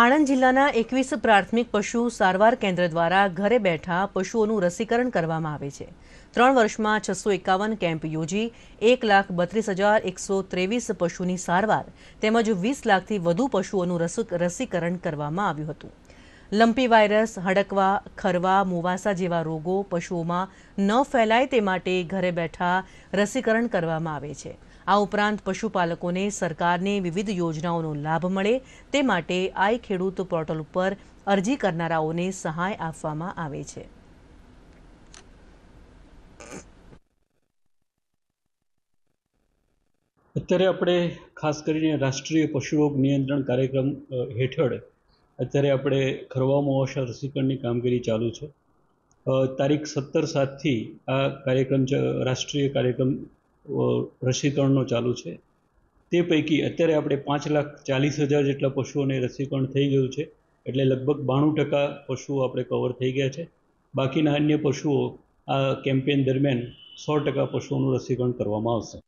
આણંદ જિલ્લાના એકવીસ પ્રાથમિક પશુ સારવાર કેન્દ્ર દ્વારા ઘરે બેઠા પશુઓનું રસીકરણ કરવામાં આવે છે ત્રણ વર્ષમાં છસો એકાવન કેમ્પ યોજી એક લાખ બત્રીસ હજાર એકસો ત્રેવીસ પશુની સારવાર તેમજ વીસ લાખથી વધુ પશુઓનું રસીકરણ કરવામાં આવ્યું હતું લંપી વાયરસ હડકવા ખરવા મુવાસા જેવા રોગો પશુઓમાં ન ફેલાય તે માટે ઘરે બેઠા રસીકરણ કરવામાં આવે છે આ ઉપરાંત પશુપાલકોને સરકારની વિવિધ યોજનાઓનો લાભ મળે તે માટે આઈ ખેડૂત પોર્ટલ ઉપર અરજી કરનારાઓને સહાય આપવામાં આવે છે અત્યારે આપણે ખાસ કરીને રાષ્ટ્રીય પશુ રોગ નિયંત્રણ કાર્યક્રમ હેઠળ અત્યારે આપણે ખરવામાં મોવાસા રસીકરણની કામગીરી ચાલુ છે તારીખ સત્તર સાતથી આ કાર્યક્રમ રાષ્ટ્રીય કાર્યક્રમ રસીકરણનો ચાલુ છે તે પૈકી અત્યારે આપણે પાંચ લાખ ચાલીસ હજાર જેટલા પશુઓને રસીકરણ થઈ ગયું છે એટલે લગભગ બાણું ટકા પશુઓ આપણે કવર થઈ ગયા છે બાકીના અન્ય પશુઓ આ કેમ્પેન દરમિયાન સો ટકા પશુઓનું રસીકરણ કરવામાં આવશે